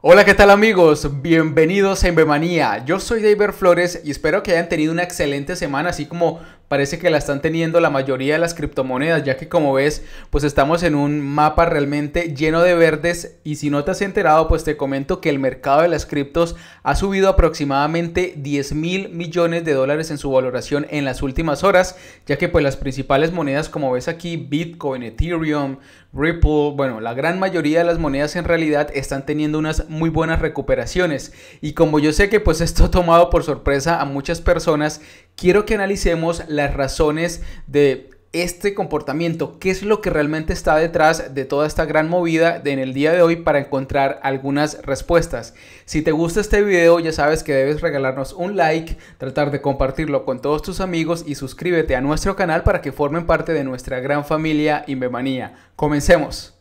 Hola, ¿qué tal amigos? Bienvenidos a Embemanía. Yo soy David Flores y espero que hayan tenido una excelente semana, así como parece que la están teniendo la mayoría de las criptomonedas, ya que como ves, pues estamos en un mapa realmente lleno de verdes y si no te has enterado, pues te comento que el mercado de las criptos ha subido aproximadamente 10 mil millones de dólares en su valoración en las últimas horas, ya que pues las principales monedas como ves aquí, Bitcoin, Ethereum, Ripple, bueno, la gran mayoría de las monedas en realidad están teniendo unas muy buenas recuperaciones y como yo sé que pues esto ha tomado por sorpresa a muchas personas quiero que analicemos las razones de este comportamiento, qué es lo que realmente está detrás de toda esta gran movida en el día de hoy para encontrar algunas respuestas. Si te gusta este video ya sabes que debes regalarnos un like, tratar de compartirlo con todos tus amigos y suscríbete a nuestro canal para que formen parte de nuestra gran familia Inbemanía. Comencemos.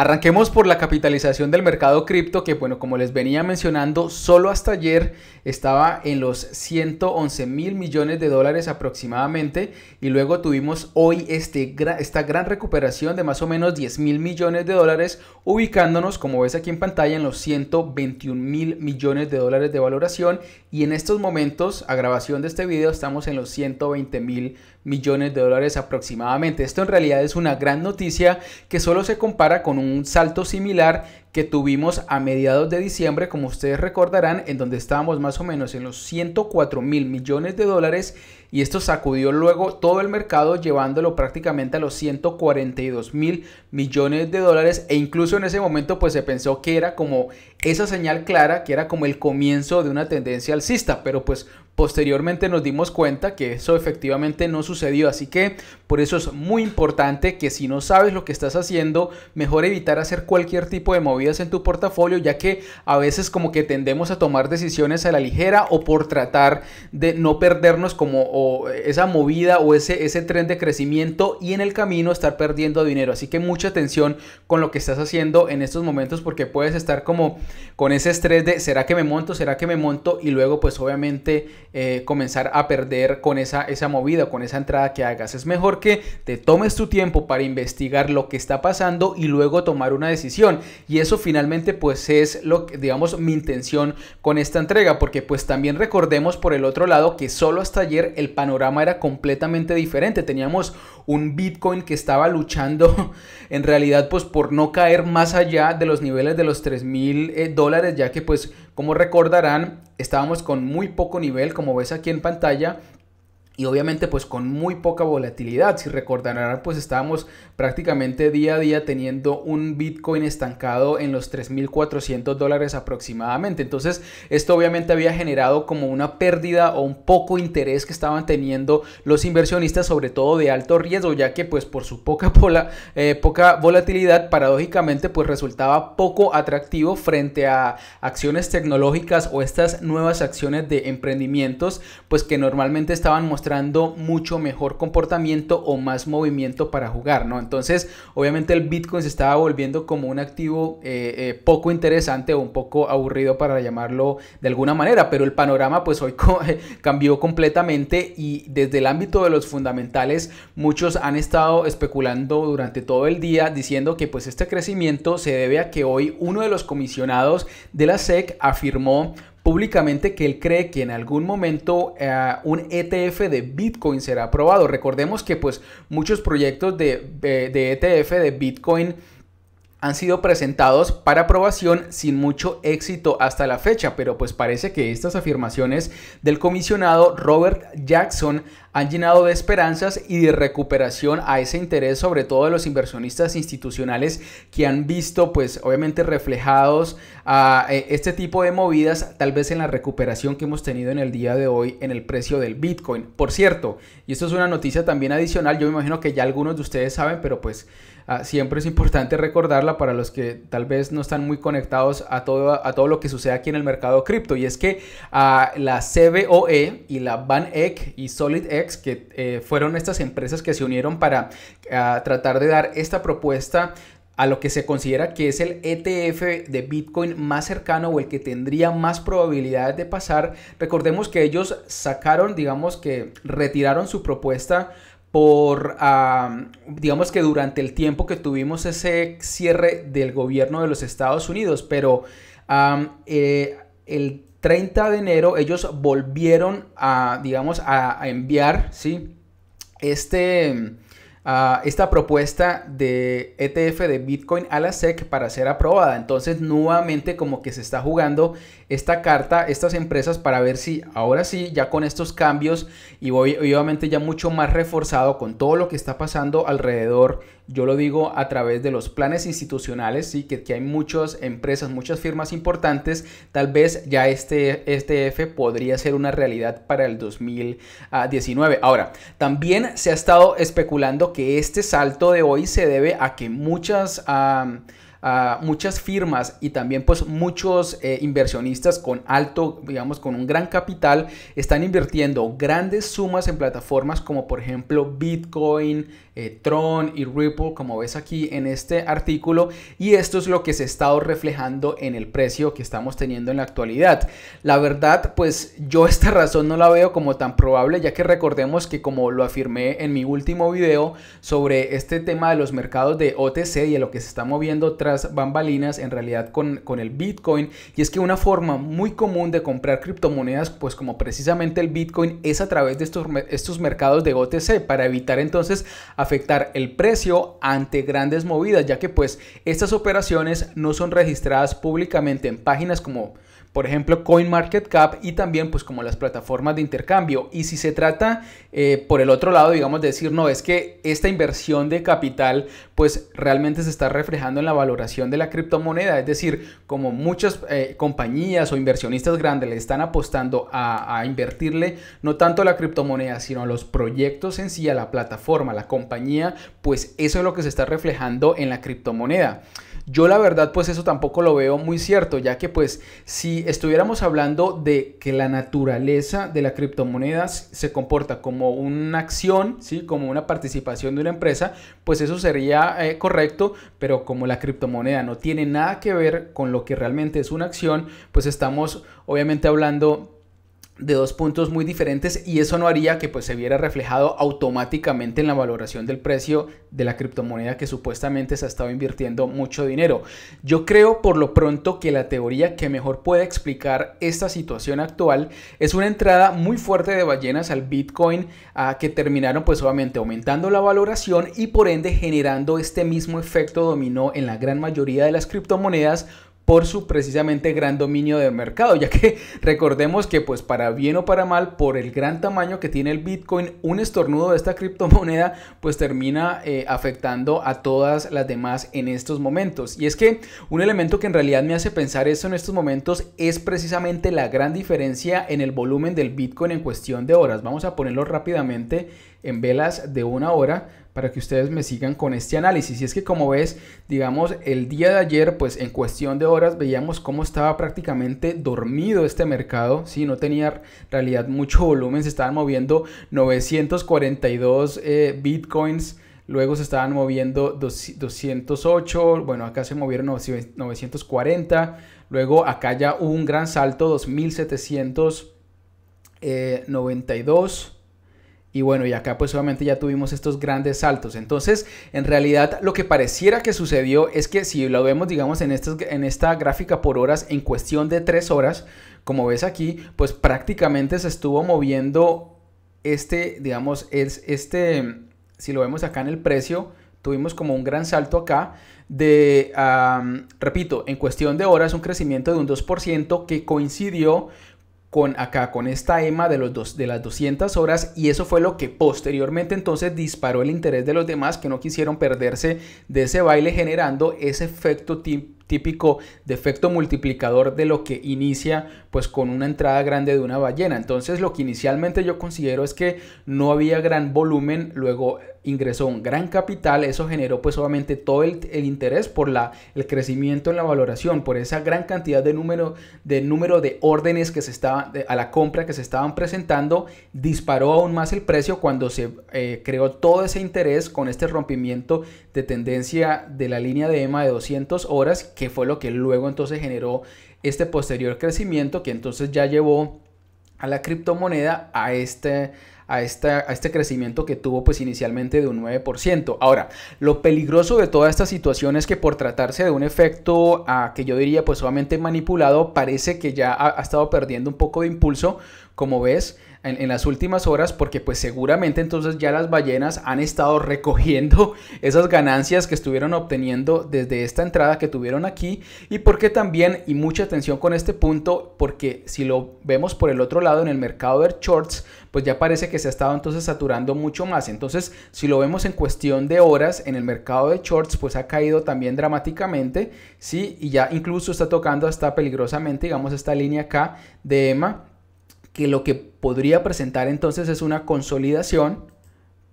Arranquemos por la capitalización del mercado cripto, que bueno, como les venía mencionando, solo hasta ayer estaba en los 111 mil millones de dólares aproximadamente y luego tuvimos hoy este esta gran recuperación de más o menos 10 mil millones de dólares, ubicándonos, como ves aquí en pantalla, en los 121 mil millones de dólares de valoración y en estos momentos, a grabación de este video, estamos en los 120 mil millones de dólares aproximadamente. Esto en realidad es una gran noticia que solo se compara con un un salto similar que tuvimos a mediados de diciembre, como ustedes recordarán, en donde estábamos más o menos en los 104 mil millones de dólares y esto sacudió luego todo el mercado llevándolo prácticamente a los 142 mil millones de dólares e incluso en ese momento pues se pensó que era como esa señal clara que era como el comienzo de una tendencia alcista pero pues posteriormente nos dimos cuenta que eso efectivamente no sucedió así que por eso es muy importante que si no sabes lo que estás haciendo mejor evitar hacer cualquier tipo de movimiento en tu portafolio, ya que a veces como que tendemos a tomar decisiones a la ligera o por tratar de no perdernos como esa movida o ese, ese tren de crecimiento y en el camino estar perdiendo dinero. Así que mucha atención con lo que estás haciendo en estos momentos porque puedes estar como con ese estrés de ¿será que me monto? ¿Será que me monto? Y luego pues obviamente eh, comenzar a perder con esa, esa movida, con esa entrada que hagas. Es mejor que te tomes tu tiempo para investigar lo que está pasando y luego tomar una decisión. Y es finalmente pues es lo que digamos mi intención con esta entrega porque pues también recordemos por el otro lado que solo hasta ayer el panorama era completamente diferente. Teníamos un Bitcoin que estaba luchando en realidad pues por no caer más allá de los niveles de los 3 mil eh, dólares ya que pues como recordarán estábamos con muy poco nivel como ves aquí en pantalla y obviamente pues con muy poca volatilidad. Si recordarán pues estábamos prácticamente día a día teniendo un Bitcoin estancado en los 3.400 dólares aproximadamente. Entonces esto obviamente había generado como una pérdida o un poco interés que estaban teniendo los inversionistas sobre todo de alto riesgo ya que pues por su poca, eh, poca volatilidad paradójicamente pues resultaba poco atractivo frente a acciones tecnológicas o estas nuevas acciones de emprendimientos pues que normalmente estaban mostrando mucho mejor comportamiento o más movimiento para jugar, ¿no? Entonces, obviamente el Bitcoin se estaba volviendo como un activo eh, eh, poco interesante o un poco aburrido para llamarlo de alguna manera, pero el panorama pues hoy cambió completamente y desde el ámbito de los fundamentales muchos han estado especulando durante todo el día diciendo que pues este crecimiento se debe a que hoy uno de los comisionados de la SEC afirmó públicamente que él cree que en algún momento eh, un ETF de Bitcoin será aprobado. Recordemos que pues muchos proyectos de, eh, de ETF de Bitcoin han sido presentados para aprobación sin mucho éxito hasta la fecha, pero pues parece que estas afirmaciones del comisionado Robert Jackson han llenado de esperanzas y de recuperación a ese interés sobre todo de los inversionistas institucionales que han visto pues obviamente reflejados a ah, eh, este tipo de movidas tal vez en la recuperación que hemos tenido en el día de hoy en el precio del Bitcoin. Por cierto, y esto es una noticia también adicional, yo me imagino que ya algunos de ustedes saben, pero pues Ah, siempre es importante recordarla para los que tal vez no están muy conectados a todo, a todo lo que sucede aquí en el mercado cripto. Y es que ah, la CBOE y la Eck y SolidX, e que eh, fueron estas empresas que se unieron para ah, tratar de dar esta propuesta a lo que se considera que es el ETF de Bitcoin más cercano o el que tendría más probabilidades de pasar. Recordemos que ellos sacaron, digamos que retiraron su propuesta por, digamos que durante el tiempo que tuvimos ese cierre del gobierno de los Estados Unidos, pero eh, el 30 de enero ellos volvieron a, digamos, a enviar, ¿sí? Este esta propuesta de ETF de Bitcoin a la SEC para ser aprobada. Entonces, nuevamente como que se está jugando esta carta, estas empresas, para ver si ahora sí, ya con estos cambios y obviamente ya mucho más reforzado con todo lo que está pasando alrededor yo lo digo a través de los planes institucionales, sí, que, hay muchas empresas, muchas firmas importantes. Tal vez ya este, este e F podría ser una realidad para el 2019. Ahora, también se ha estado especulando que este salto de hoy se debe a que muchas... muchas firmas y también pues muchos eh, inversionistas con alto, digamos, con un gran capital están invirtiendo grandes sumas en plataformas como por ejemplo Bitcoin, eh, Tron y Ripple, como ves aquí en este artículo, y esto es lo que se ha estado reflejando en el precio que estamos teniendo en la actualidad. La verdad, pues yo esta razón no la veo como tan probable, ya que recordemos que como lo afirmé en mi último video sobre este tema de los mercados de OTC y de lo que se está moviendo tras bambalinas, en realidad con, el Bitcoin, y es que una forma muy común de comprar criptomonedas, pues como precisamente el Bitcoin, es a través de estos, mercados de OTC, para evitar entonces afectar el precio ante grandes movidas, ya que pues estas operaciones no son registradas públicamente en páginas como por ejemplo CoinMarketCap y también pues como las plataformas de intercambio. Y si se trata eh, por el otro lado, digamos, de decir, no, es que esta inversión de capital pues realmente se está reflejando en la valoración de la criptomoneda, es decir, como muchas eh, compañías o inversionistas grandes le están apostando a, invertirle no tanto la criptomoneda, sino a los proyectos en sí, a la plataforma, la compañía, pues eso es lo que se está reflejando en la criptomoneda. Yo la verdad pues eso tampoco lo veo muy cierto, ya que pues si estuviéramos hablando de que la naturaleza de la criptomoneda se comporta como una acción, ¿sí? como una participación de una empresa, pues eso sería eh, correcto, pero como la criptomoneda no tiene nada que ver con lo que realmente es una acción, pues estamos obviamente hablando de dos puntos muy diferentes y eso no haría que pues se viera reflejado automáticamente en la valoración del precio de la criptomoneda que supuestamente se ha estado invirtiendo mucho dinero. Yo creo por lo pronto que la teoría que mejor puede explicar esta situación actual es una entrada muy fuerte de ballenas al Bitcoin a ah, que terminaron pues obviamente aumentando la valoración y por ende generando este mismo efecto dominó en la gran mayoría de las criptomonedas por su precisamente gran dominio del mercado, ya que recordemos que pues para bien o para mal, por el gran tamaño que tiene el Bitcoin, un estornudo de esta criptomoneda pues termina eh, afectando a todas las demás en estos momentos. Y es que un elemento que en realidad me hace pensar eso en estos momentos es precisamente la gran diferencia en el volumen del Bitcoin en cuestión de horas. Vamos a ponerlo rápidamente en velas de una hora para que ustedes me sigan con este análisis. Y es que como ves, digamos, el día de ayer, pues en cuestión de horas veíamos cómo estaba prácticamente dormido este mercado, si no tenía realidad mucho volumen, se estaban moviendo 942 eh, bitcoins. Luego se estaban moviendo 208, bueno, acá se movieron 940, luego acá ya hubo un gran salto, 2792. Y bueno, y acá pues obviamente ya tuvimos estos grandes saltos. Entonces, en realidad lo que pareciera que sucedió es que si lo vemos, digamos, en, esta gráfica por horas, en cuestión de tres horas, como ves aquí, pues prácticamente se estuvo moviendo este, digamos, es este, si lo vemos acá en el precio, tuvimos como un gran salto acá de, repito, en cuestión de horas un crecimiento de un 2% que coincidió con acá, con esta EMA de, los dos, de las 200 horas y eso fue lo que posteriormente entonces disparó el interés de los demás que no quisieron perderse de ese baile generando ese efecto típico de efecto multiplicador de lo que inicia pues con una entrada grande de una ballena. Entonces lo que inicialmente yo considero es que no había gran volumen, luego ingresó un gran capital, eso generó pues obviamente todo el, interés por la, el crecimiento en la valoración, por esa gran cantidad de número de, número de órdenes que se estaban a la compra que se estaban presentando, disparó aún más el precio cuando se eh, creó todo ese interés con este rompimiento de tendencia de la línea de EMA de 200 horas, que fue lo que luego entonces generó este posterior crecimiento que entonces ya llevó a la criptomoneda a este a, este crecimiento que tuvo pues inicialmente de un 9%. Ahora, lo peligroso de toda esta situación es que por tratarse de un efecto ah, que yo diría pues solamente manipulado, parece que ya ha estado perdiendo un poco de impulso, como ves en, las últimas horas porque pues seguramente entonces ya las ballenas han estado recogiendo esas ganancias que estuvieron obteniendo desde esta entrada que tuvieron aquí y porque también, y mucha atención con este punto, porque si lo vemos por el otro lado en el mercado de shorts, pues ya parece que se ha estado entonces saturando mucho más. Entonces, si lo vemos en cuestión de horas en el mercado de shorts, pues ha caído también dramáticamente, ¿sí? Y ya incluso está tocando hasta peligrosamente, digamos, esta línea acá de EMA que lo que podría presentar entonces es una consolidación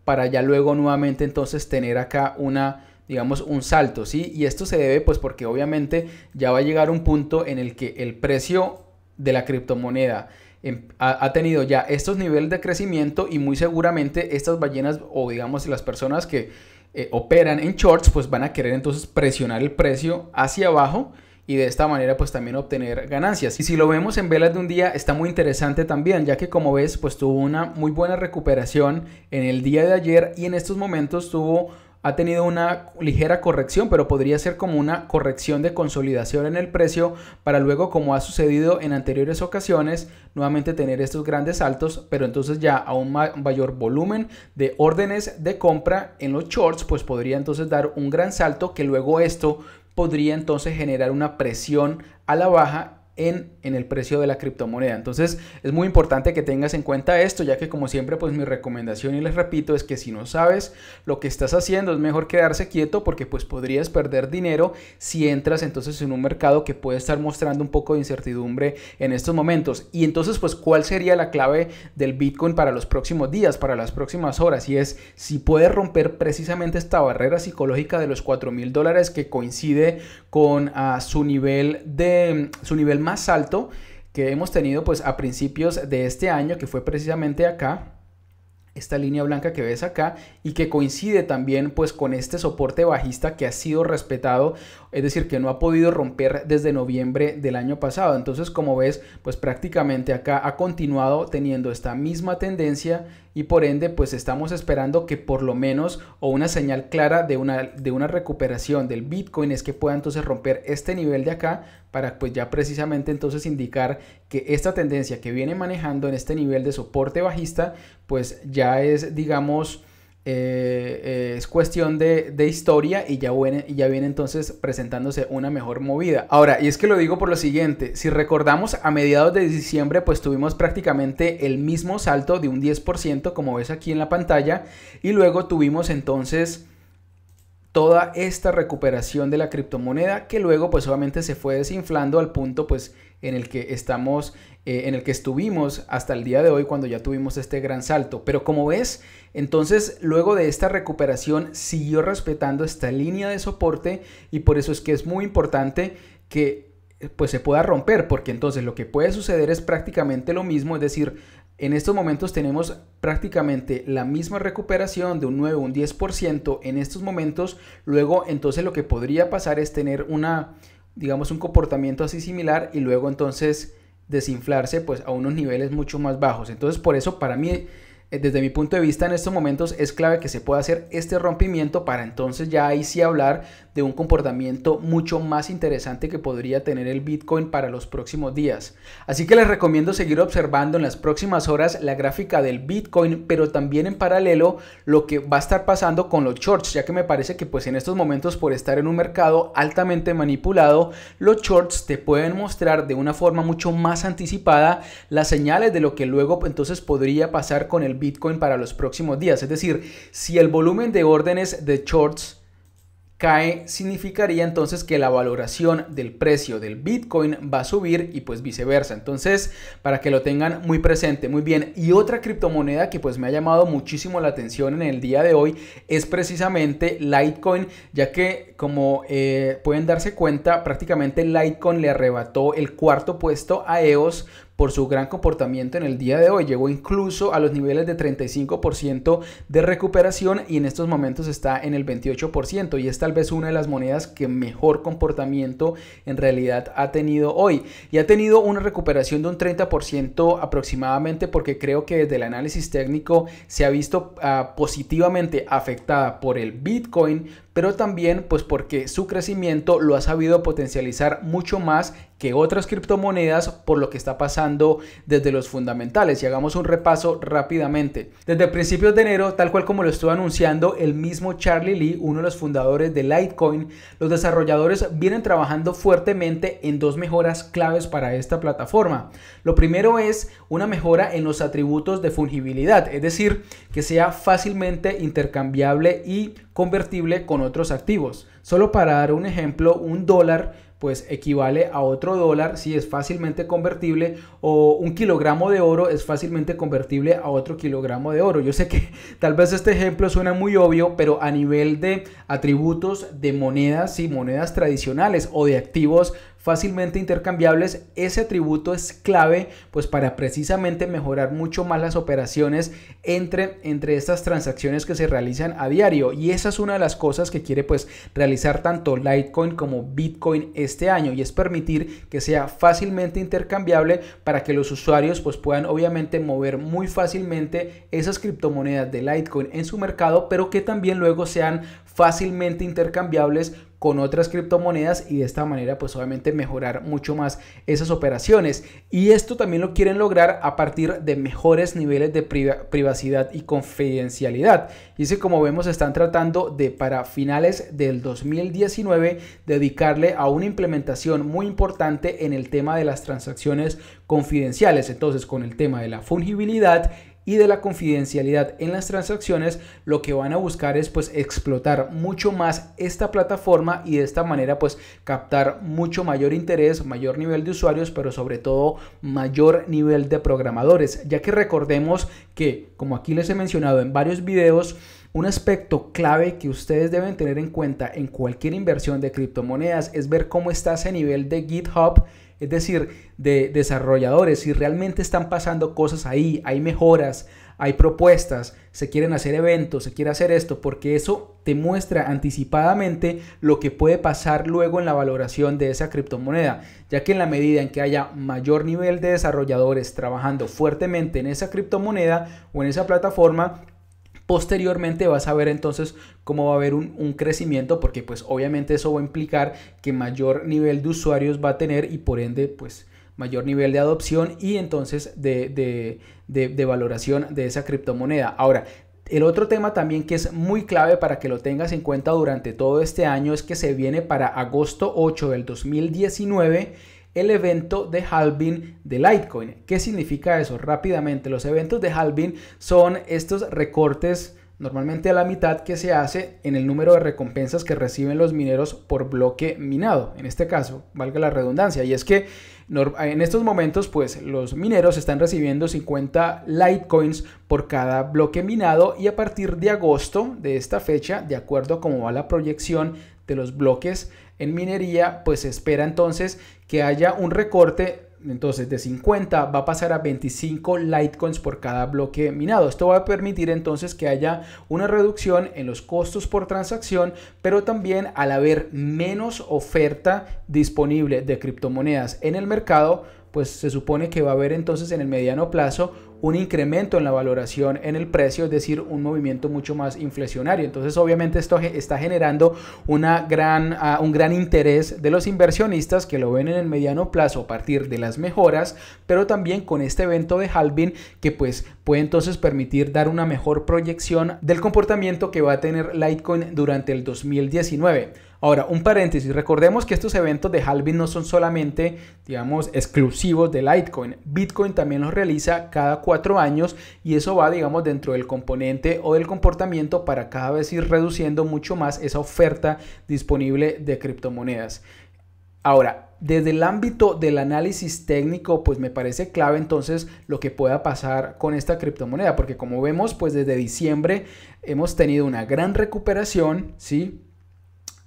para ya luego nuevamente entonces tener acá una digamos un salto, ¿sí? Y esto se debe pues porque obviamente ya va a llegar un punto en el que el precio de la criptomoneda em, ha, tenido ya estos niveles de crecimiento y muy seguramente estas ballenas o digamos las personas que eh, operan en shorts pues van a querer entonces presionar el precio hacia abajo y de esta manera pues también obtener ganancias. Y si lo vemos en velas de un día está muy interesante también, ya que como ves pues tuvo una muy buena recuperación en el día de ayer y en estos momentos tuvo ha tenido una ligera corrección, pero podría ser como una corrección de consolidación en el precio para luego, como ha sucedido en anteriores ocasiones, nuevamente tener estos grandes saltos, pero entonces ya a un mayor volumen de órdenes de compra en los shorts, pues podría entonces dar un gran salto que luego esto podría entonces generar una presión a la baja en, el precio de la criptomoneda. Entonces es muy importante que tengas en cuenta esto, ya que como siempre pues mi recomendación y les repito es que si no sabes lo que estás haciendo es mejor quedarse quieto porque pues podrías perder dinero si entras entonces en un mercado que puede estar mostrando un poco de incertidumbre en estos momentos. Y entonces pues cuál sería la clave del Bitcoin para los próximos días, para las próximas horas y es si puedes romper precisamente esta barrera psicológica de los 4 mil dólares que coincide con ah, su nivel de su nivel más alto que hemos tenido pues a principios de este año, que fue precisamente acá, esta línea blanca que ves acá y que coincide también pues con este soporte bajista que ha sido respetado es decir, que no ha podido romper desde noviembre del año pasado. Entonces, como ves, pues prácticamente acá ha continuado teniendo esta misma tendencia y por ende, pues estamos esperando que por lo menos o una señal clara de una, de una recuperación del Bitcoin es que pueda entonces romper este nivel de acá para pues ya precisamente entonces indicar que esta tendencia que viene manejando en este nivel de soporte bajista, pues ya es, digamos, eh, eh, es cuestión de, historia y ya, viene, y ya, viene, entonces presentándose una mejor movida. Ahora, y es que lo digo por lo siguiente, si recordamos a mediados de diciembre pues tuvimos prácticamente el mismo salto de un 10% como ves aquí en la pantalla y luego tuvimos entonces toda esta recuperación de la criptomoneda que luego pues obviamente se fue desinflando al punto pues en el que estamos eh, en el que estuvimos hasta el día de hoy cuando ya tuvimos este gran salto pero como ves entonces luego de esta recuperación siguió respetando esta línea de soporte y por eso es que es muy importante que eh, pues se pueda romper porque entonces lo que puede suceder es prácticamente lo mismo es decir en estos momentos tenemos prácticamente la misma recuperación de un 9, un 10% en estos momentos. Luego entonces lo que podría pasar es tener una, digamos, un comportamiento así similar y luego entonces desinflarse pues a unos niveles mucho más bajos. Entonces por eso para mí eh, desde mi punto de vista en estos momentos es clave que se pueda hacer este rompimiento para entonces ya ahí sí hablar de un comportamiento mucho más interesante que podría tener el Bitcoin para los próximos días. Así que les recomiendo seguir observando en las próximas horas la gráfica del Bitcoin, pero también en paralelo lo que va a estar pasando con los shorts, ya que me parece que pues en estos momentos por estar en un mercado altamente manipulado, los shorts te pueden mostrar de una forma mucho más anticipada las señales de lo que luego pues, entonces podría pasar con el Bitcoin para los próximos días. Es decir, si el volumen de órdenes de shorts cae, significaría entonces que la valoración del precio del Bitcoin va a subir y pues viceversa. Entonces, para que lo tengan muy presente, muy bien. Y otra criptomoneda que pues me ha llamado muchísimo la atención en el día de hoy es precisamente Litecoin, ya que como eh, pueden darse cuenta, prácticamente Litecoin le arrebató el cuarto puesto a EOS por su gran comportamiento en el día de hoy. Llegó incluso a los niveles de 35% de recuperación y en estos momentos está en el 28% y es tal vez una de las monedas que mejor comportamiento en realidad ha tenido hoy. Y ha tenido una recuperación de un 30% aproximadamente porque creo que desde el análisis técnico se ha visto ah, positivamente afectada por el Bitcoin, pero también pues porque su crecimiento lo ha sabido potencializar mucho más que otras criptomonedas por lo que está pasando desde los fundamentales. Y hagamos un repaso rápidamente. Desde principios de enero, tal cual como lo estuvo anunciando el mismo Charlie Lee, uno de los fundadores de Litecoin, los desarrolladores vienen trabajando fuertemente en dos mejoras claves para esta plataforma. Lo primero es una mejora en los atributos de fungibilidad, es decir, que sea fácilmente intercambiable y convertible con otros activos. Solo para dar un ejemplo, un dólar pues equivale a otro dólar si es fácilmente convertible o un kilogramo de oro es fácilmente convertible a otro kilogramo de oro. Yo sé que tal vez este ejemplo suena muy obvio, pero a nivel de atributos de monedas y monedas tradicionales o de activos fácilmente intercambiables, ese atributo es clave pues para precisamente mejorar mucho más las operaciones entre, entre estas transacciones que se realizan a diario y esa es una de las cosas que quiere pues realizar tanto Litecoin como Bitcoin este año y es permitir que sea fácilmente intercambiable para que los usuarios pues puedan obviamente mover muy fácilmente esas criptomonedas de Litecoin en su mercado pero que también luego sean fácilmente intercambiables con otras criptomonedas y de esta manera pues obviamente mejorar mucho más esas operaciones y esto también lo quieren lograr a partir de mejores niveles de privacidad y confidencialidad y si como vemos están tratando de para finales del 2019 dedicarle a una implementación muy importante en el tema de las transacciones confidenciales entonces con el tema de la fungibilidad y de la confidencialidad en las transacciones, lo que van a buscar es pues explotar mucho más esta plataforma y de esta manera pues captar mucho mayor interés, mayor nivel de usuarios, pero sobre todo mayor nivel de programadores, ya que recordemos que como aquí les he mencionado en varios videos, un aspecto clave que ustedes deben tener en cuenta en cualquier inversión de criptomonedas es ver cómo está ese nivel de GitHub es decir, de desarrolladores, si realmente están pasando cosas ahí, hay mejoras, hay propuestas, se quieren hacer eventos, se quiere hacer esto, porque eso te muestra anticipadamente lo que puede pasar luego en la valoración de esa criptomoneda, ya que en la medida en que haya mayor nivel de desarrolladores trabajando fuertemente en esa criptomoneda o en esa plataforma, Posteriormente vas a ver entonces cómo va a haber un, crecimiento porque pues obviamente eso va a implicar que mayor nivel de usuarios va a tener y por ende pues mayor nivel de adopción y entonces de, de valoración de esa criptomoneda. Ahora, el otro tema también que es muy clave para que lo tengas en cuenta durante todo este año es que se viene para agosto 8 del 2019 el evento de halving de Litecoin. ¿Qué significa eso? Rápidamente, los eventos de halving son estos recortes normalmente a la mitad que se hace en el número de recompensas que reciben los mineros por bloque minado, en este caso, valga la redundancia, y es que en estos momentos pues los mineros están recibiendo 50 Litecoins por cada bloque minado y a partir de agosto de esta fecha, de acuerdo a cómo va la proyección de los bloques en minería, pues se espera entonces que haya un recorte entonces de 50 va a pasar a 25 Litecoins por cada bloque minado. Esto va a permitir entonces que haya una reducción en los costos por transacción, pero también al haber menos oferta disponible de criptomonedas en el mercado, pues se supone que va a haber entonces en el mediano plazo un incremento en la valoración en el precio, es decir, un movimiento mucho más inflacionario. Entonces, obviamente esto está generando una gran, ah, un gran interés de los inversionistas que lo ven en el mediano plazo a partir de las mejoras, pero también con este evento de halving que pues puede entonces permitir dar una mejor proyección del comportamiento que va a tener Litecoin durante el 2019. Ahora, un paréntesis, recordemos que estos eventos de halving no son solamente, digamos, exclusivos de Litecoin. Bitcoin también los realiza cada cuatro años y eso va, digamos, dentro del componente o del comportamiento para cada vez ir reduciendo mucho más esa oferta disponible de criptomonedas. Ahora, desde el ámbito del análisis técnico, pues me parece clave entonces lo que pueda pasar con esta criptomoneda, porque como vemos, pues desde diciembre hemos tenido una gran recuperación, ¿sí?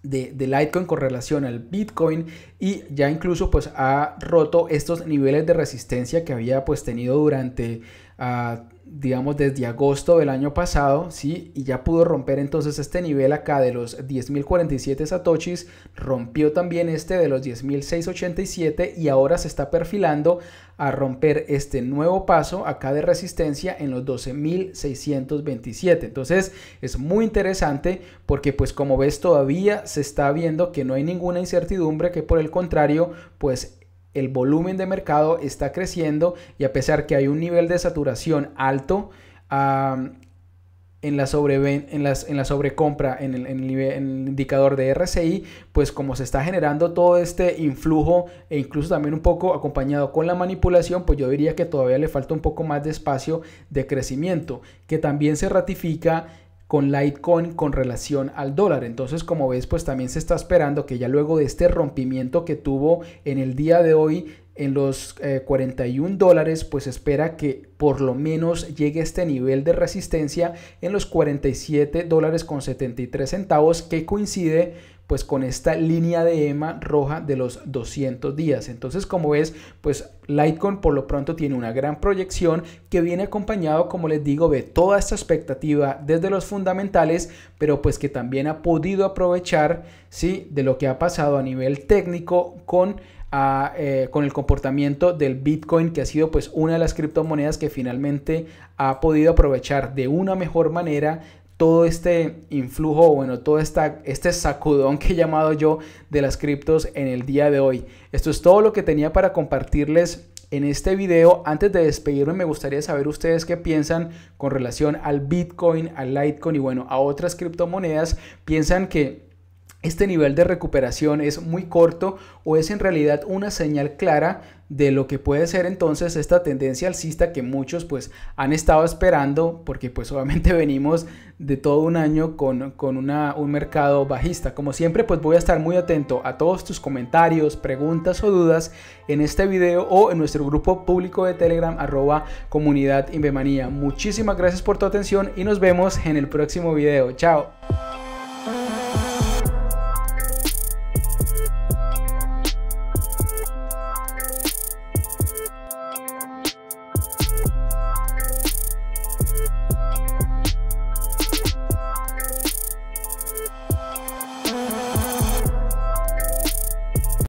de, Litecoin con relación al Bitcoin y ya incluso pues ha roto estos niveles de resistencia que había pues tenido durante ah, digamos, desde agosto del año pasado, ¿sí? Y ya pudo romper entonces este nivel acá de los 10.047 satoshis, rompió también este de los 10.687 y ahora se está perfilando a romper este nuevo paso acá de resistencia en los 12.627. Entonces es muy interesante porque pues como ves todavía se está viendo que no hay ninguna incertidumbre, que por el contrario pues el volumen de mercado está creciendo y a pesar que hay un nivel de saturación alto, en la, en, las, en la sobrecompra, en el, en el, indicador de RCI, pues como se está generando todo este influjo e incluso también un poco acompañado con la manipulación, pues yo diría que todavía le falta un poco más de espacio de crecimiento, que también se ratifica con Litecoin con relación al dólar. Entonces, como ves, pues también se está esperando que ya luego de este rompimiento que tuvo en el día de hoy en los 41 eh, dólares, pues espera que por lo menos llegue a este nivel de resistencia en los 47 dólares con 73 centavos que coincide pues con esta línea de EMA roja de los 200 días. Entonces, como ves, pues Litecoin por lo pronto tiene una gran proyección que viene acompañado, como les digo, de toda esta expectativa desde los fundamentales, pero pues que también ha podido aprovechar, ¿sí? De lo que ha pasado a nivel técnico con ah, eh, con el comportamiento del Bitcoin, que ha sido pues una de las criptomonedas que finalmente ha podido aprovechar de una mejor manera todo este influjo, bueno, todo esta, este sacudón que he llamado yo de las criptos en el día de hoy. Esto es todo lo que tenía para compartirles en este video. Antes de despedirme, me gustaría saber ustedes qué piensan con relación al Bitcoin, al Litecoin y bueno, a otras criptomonedas. ¿Piensan que este nivel de recuperación es muy corto o es en realidad una señal clara de lo que puede ser entonces esta tendencia alcista que muchos pues han estado esperando porque pues obviamente venimos de todo un año con, un mercado bajista. Como siempre pues voy a estar muy atento a todos tus comentarios, preguntas o dudas en este video o en nuestro grupo público de Telegram arroba comunidad Invemanía. Muchísimas gracias por tu atención y nos vemos en el próximo video. Chao.